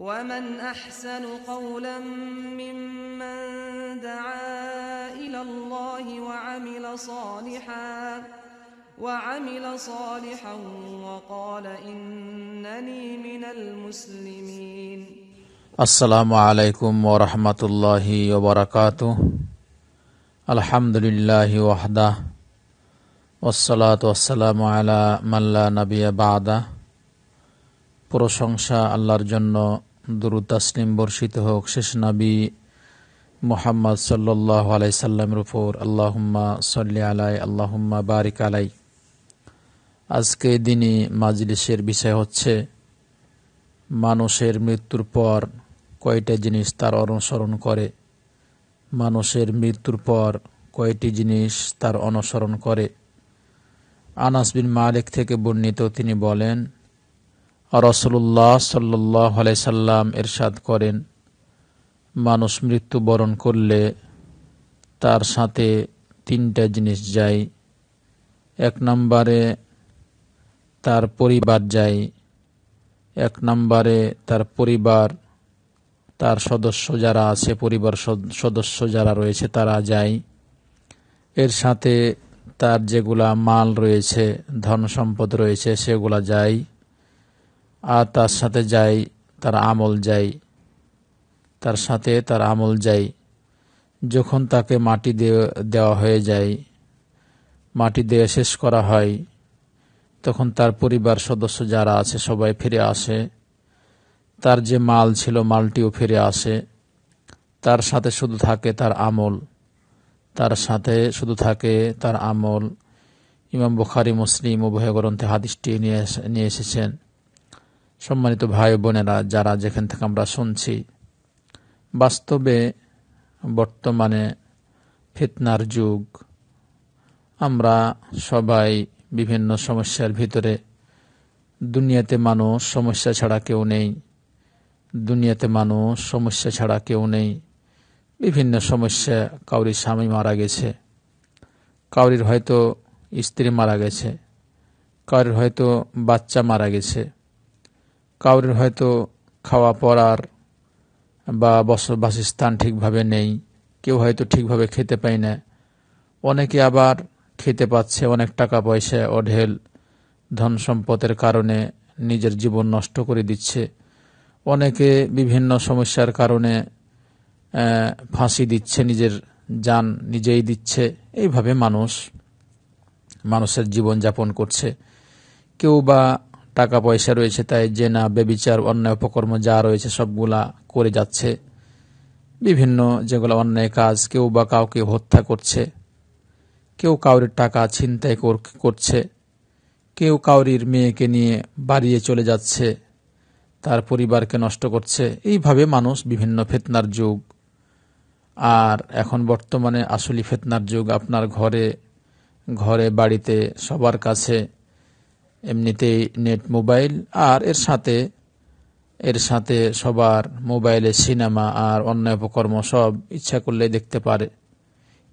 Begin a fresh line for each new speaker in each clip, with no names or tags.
ومن أحسن قولا ممن دعا إلى الله وعمل صالحا وعمل صالحا وقال إنني من المسلمين السلام عليكم ورحمة الله وبركاته الحمد لله وحده والصلاة والسلام على من لا نبي بعده প্রশংসা আল্লাহর জন্য দুরু তাসলিম বর্ষিত হোক শেষ নাবি মোহাম্মদ সাল্লাহ আলাই সাল্লামের উপর আল্লাহুম্মা সাল্লি আলাই আল্লাহুম্মা বারিক আলাই আজকে দিনে মাজলিসের বিষয় হচ্ছে মানুষের মৃত্যুর পর কয়টা জিনিস তার অনুসরণ করে মানুষের মৃত্যুর পর কয়টি জিনিস তার অনুসরণ করে আনাস বিন মালিক থেকে বর্ণিত তিনি বলেন রসুল্লাহ সাল্লাহ আলাইসাল্লাম এরশাদ করেন মানুষ মৃত্যুবরণ করলে তার সাথে তিনটা জিনিস যায় এক নম্বরে তার পরিবার যায় এক নম্বরে তার পরিবার তার সদস্য যারা আছে পরিবার সদস্য যারা রয়েছে তারা যায় এর সাথে তার যেগুলা মাল রয়েছে ধন সম্পদ রয়েছে সেগুলা যায় আর তার সাথে যায় তার আমল যায় তার সাথে তার আমল যায় যখন তাকে মাটি দেওয়া হয়ে যায় মাটি দিয়ে শেষ করা হয় তখন তার পরিবার সদস্য যারা আছে সবাই ফিরে আসে তার যে মাল ছিল মালটিও ফিরে আসে তার সাথে শুধু থাকে তার আমল তার সাথে শুধু থাকে তার আমল ইমাম বুখারি মুসলিম উভয় গ্রন্থে হাদিসটি নিয়ে নিয়ে এসেছেন সম্মানিত ভাই বোনেরা যারা যেখান থেকে আমরা শুনছি বাস্তবে বর্তমানে ফিতনার যুগ আমরা সবাই বিভিন্ন সমস্যার ভিতরে দুনিয়াতে মানুষ সমস্যা ছাড়া কেউ নেই দুনিয়াতে মানুষ সমস্যা ছাড়া কেউ নেই বিভিন্ন সমস্যা কাউরির স্বামী মারা গেছে কাউরির হয়তো স্ত্রী মারা গেছে কাউরির হয়তো বাচ্চা মারা গেছে কাউরের হয়তো খাওয়া পড়ার বা স্থান ঠিকভাবে নেই কেউ হয়তো ঠিকভাবে খেতে পায় না অনেকে আবার খেতে পাচ্ছে অনেক টাকা পয়সা অঢেল ধন সম্পদের কারণে নিজের জীবন নষ্ট করে দিচ্ছে অনেকে বিভিন্ন সমস্যার কারণে ফাঁসি দিচ্ছে নিজের যান নিজেই দিচ্ছে এইভাবে মানুষ মানুষের জীবন যাপন করছে কেউ বা টাকা পয়সা রয়েছে তাই জেনা বেবিচার অন্যায় উপকর্ম যা রয়েছে সবগুলা করে যাচ্ছে বিভিন্ন যেগুলো অন্যায় কাজ কেউ বা কাউকে হত্যা করছে কেউ কাউরির টাকা ছিনতাই করছে কেউ কাউরির মেয়েকে নিয়ে বাড়িয়ে চলে যাচ্ছে তার পরিবারকে নষ্ট করছে এইভাবে মানুষ বিভিন্ন ফেতনার যুগ আর এখন বর্তমানে আসলি ফেতনার যুগ আপনার ঘরে ঘরে বাড়িতে সবার কাছে এমনিতেই নেট মোবাইল আর এর সাথে এর সাথে সবার মোবাইলে সিনেমা আর অন্য উপকর্ম সব ইচ্ছা করলেই দেখতে পারে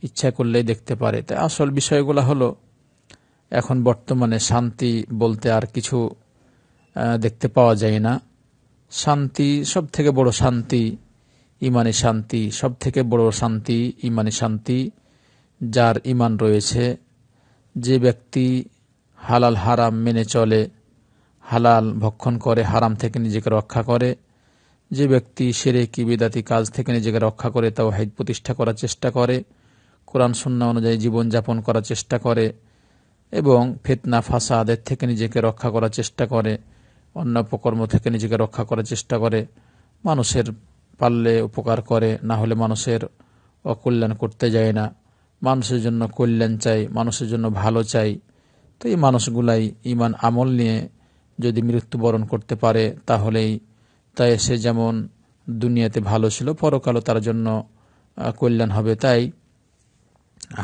ইচ্ছা করলেই দেখতে পারে তাই আসল বিষয়গুলো হলো এখন বর্তমানে শান্তি বলতে আর কিছু দেখতে পাওয়া যায় না শান্তি সব থেকে বড় শান্তি ইমানি শান্তি সব থেকে বড় শান্তি ইমানি শান্তি যার ইমান রয়েছে যে ব্যক্তি হালাল হারাম মেনে চলে হালাল ভক্ষণ করে হারাম থেকে নিজেকে রক্ষা করে যে ব্যক্তি সেরে কি বিদাতি কাজ থেকে নিজেকে রক্ষা করে তাও হাইদ প্রতিষ্ঠা করার চেষ্টা করে কোরআন শূন্য অনুযায়ী জীবনযাপন করার চেষ্টা করে এবং ফাঁসা আদের থেকে নিজেকে রক্ষা করার চেষ্টা করে অন্য উপকর্ম থেকে নিজেকে রক্ষা করার চেষ্টা করে মানুষের পাললে উপকার করে না হলে মানুষের অকল্যাণ করতে যায় না মানুষের জন্য কল্যাণ চাই মানুষের জন্য ভালো চাই তো এই মানুষগুলাই ইমান আমল নিয়ে যদি মৃত্যুবরণ করতে পারে তাহলেই তাই সে যেমন দুনিয়াতে ভালো ছিল পরকালও তার জন্য কল্যাণ হবে তাই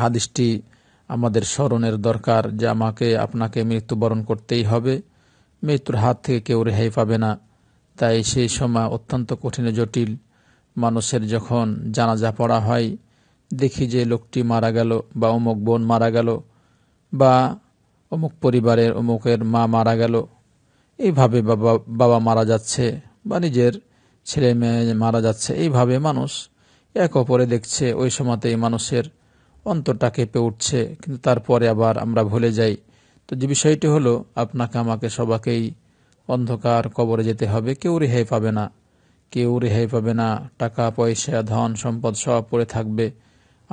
হাদিসটি আমাদের স্মরণের দরকার যে আমাকে আপনাকে মৃত্যুবরণ করতেই হবে মৃত্যুর হাত থেকে কেউ রেহাই পাবে না তাই সেই সময় অত্যন্ত কঠিন জটিল মানুষের যখন জানাজা পড়া হয় দেখি যে লোকটি মারা গেল বা অমুক বোন মারা গেল বা অমুক পরিবারের অমুকের মা মারা গেল এইভাবে বাবা বাবা মারা যাচ্ছে বা নিজের ছেলে মেয়ে মারা যাচ্ছে এইভাবে মানুষ এক অপরে দেখছে ওই সময়তেই এই মানুষের অন্তরটা কেঁপে উঠছে কিন্তু তারপরে আবার আমরা ভুলে যাই তো যে বিষয়টি হলো আপনাকে আমাকে সবাকেই অন্ধকার কবরে যেতে হবে কেউ রেহাই পাবে না কেউ রেহাই পাবে না টাকা পয়সা ধন সম্পদ সব পড়ে থাকবে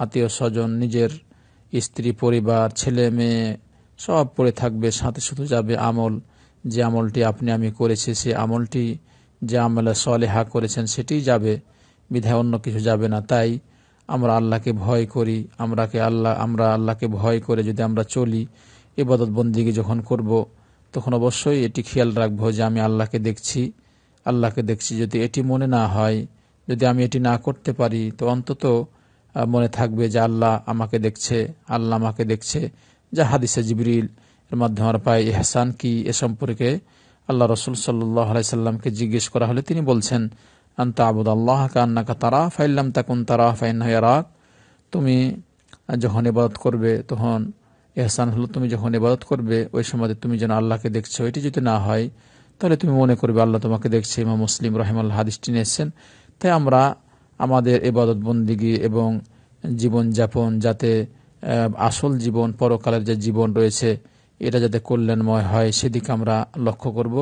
আত্মীয় স্বজন নিজের স্ত্রী পরিবার ছেলে মেয়ে সব পড়ে থাকবে সাথে শুধু যাবে আমল যে আমলটি আপনি আমি করেছি সে আমলটি যে সলে সলেহা করেছেন সেটি যাবে বিধায় অন্য কিছু যাবে না তাই আমরা আল্লাহকে ভয় করি আমরাকে আল্লাহ আমরা আল্লাহকে ভয় করে যদি আমরা চলি এবাদত বন্দিকে যখন করব তখন অবশ্যই এটি খেয়াল রাখবো যে আমি আল্লাহকে দেখছি আল্লাহকে দেখছি যদি এটি মনে না হয় যদি আমি এটি না করতে পারি তো অন্তত মনে থাকবে যে আল্লাহ আমাকে দেখছে আল্লাহ আমাকে দেখছে যা হাদিসে জিবরিল এর মাধ্যমে আমরা পাই এহসান কি এ সম্পর্কে আল্লাহ রসুল সাল্লাহ জিজ্ঞেস করা হলে তিনি বলছেন আন্তা আবুদ আল্লাহ কান্নাকা তারা ফাইল্লাম তাকুন তারা ফাইনাক তুমি যখন ইবাদত করবে তখন এহসান হলো তুমি যখন ইবাদত করবে ওই সময় তুমি যেন আল্লাহকে দেখছো এটি যদি না হয় তাহলে তুমি মনে করবে আল্লাহ তোমাকে দেখছে ইমা মুসলিম রহিমাল্লাহ হাদিসটি নিয়েছেন তাই আমরা আমাদের এবাদত বন্দিগি এবং জীবনযাপন যাতে আসল জীবন পরকালের যে জীবন রয়েছে এটা যাতে কল্যাণময় হয় সেদিকে আমরা লক্ষ্য করব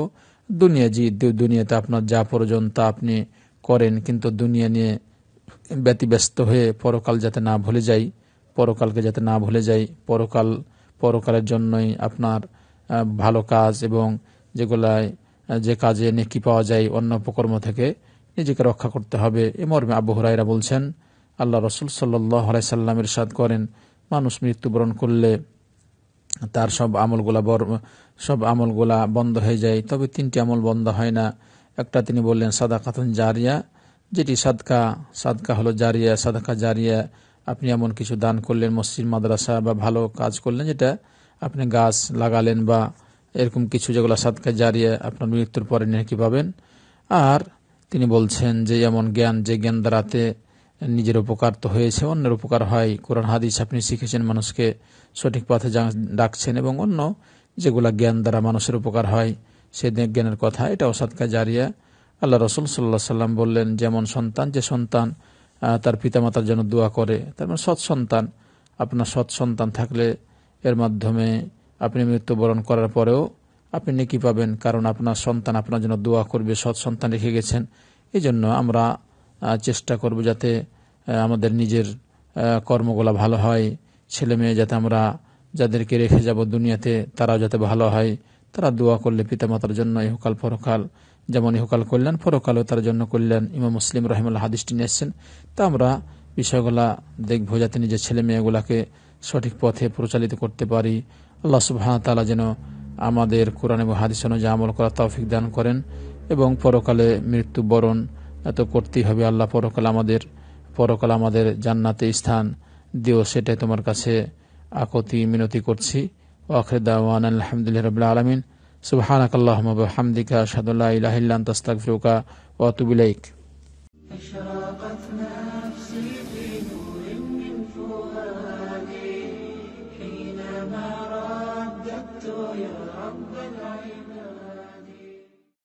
দুনিয়া জি দুনিয়াতে আপনার যা প্রয়োজন তা আপনি করেন কিন্তু দুনিয়া নিয়ে ব্যতিব্যস্ত হয়ে পরকাল যাতে না ভুলে যাই পরকালকে যাতে না ভুলে যাই পরকাল পরকালের জন্যই আপনার ভালো কাজ এবং যেগুলায় যে কাজে নেকি পাওয়া যায় অন্য উপকর্ম থেকে নিজেকে রক্ষা করতে হবে এ মর্মে আবু হরাইরা বলছেন আল্লাহ রসুল সাল্লাহ সাল্লাম এর সাদ করেন মানুষ মৃত্যুবরণ করলে তার সব আমলগুলা সব আমলগুলা বন্ধ হয়ে যায় তবে তিনটি আমল বন্ধ হয় না একটা তিনি বললেন সাদা খাতুন জারিয়া যেটি সাদকা সাদকা হলো জারিয়া সাদাকা জারিয়া আপনি এমন কিছু দান করলেন মসজিদ মাদ্রাসা বা ভালো কাজ করলেন যেটা আপনি গাছ লাগালেন বা এরকম কিছু যেগুলো সাদকা জারিয়া আপনার মৃত্যুর পরে নাকি পাবেন আর তিনি বলছেন যে এমন জ্ঞান যে জ্ঞান দ্বারাতে নিজের উপকার তো হয়েছে অন্যের উপকার হয় কোরআন হাদিস আপনি শিখেছেন মানুষকে সঠিক পথে ডাকছেন এবং অন্য যেগুলা জ্ঞান দ্বারা মানুষের উপকার হয় সেই জ্ঞানের কথা এটা অসাদকা জারিয়া আল্লাহ রসুল সাল্লা সাল্লাম বললেন যেমন সন্তান যে সন্তান তার পিতামাতার জন্য দোয়া করে তার মানে সৎ সন্তান আপনার সৎ সন্তান থাকলে এর মাধ্যমে আপনি মৃত্যুবরণ করার পরেও আপনি নেকি পাবেন কারণ আপনার সন্তান আপনার জন্য দোয়া করবে সৎ সন্তান রেখে গেছেন এই জন্য আমরা চেষ্টা করব যাতে আমাদের নিজের কর্মগুলা ভালো হয় ছেলে মেয়ে যাতে আমরা যাদেরকে রেখে যাব দুনিয়াতে তারাও যাতে ভালো হয় তারা দোয়া করলে পিতামাতার জন্য ইহকাল ফরকাল যেমন ইহকাল কল্যাণ ফরকালও তার জন্য কল্যাণ ইমাম মুসলিম রহিমুল্লাহ হাদিসটি নিয়েছেন তা আমরা বিষয়গুলা দেখব যাতে নিজের ছেলে মেয়েগুলাকে সঠিক পথে প্রচালিত করতে পারি আল্লাহ সুবাহ তালা যেন আমাদের কোরআন এবং হাদিস অনুযায়ী আমল করা তৌফিক দান করেন এবং পরকালে মৃত্যু বরণ এত করতেই হবে আল্লাহ পরকাল আমাদের পরকাল আমাদের জান্নাতে স্থান দিও সেটাই তোমার কাছে আকতি মিনতি করছি ওয়াখরেদাওয়ান আলহামদুলিল্লাহ রবিল্লা আলমিন সুবাহানাক আল্লাহমব হামদিকা সাদুল্লাহ ইলাহিল্লান তাস্তাক ফিরুকা ওয়াতুবিলাইক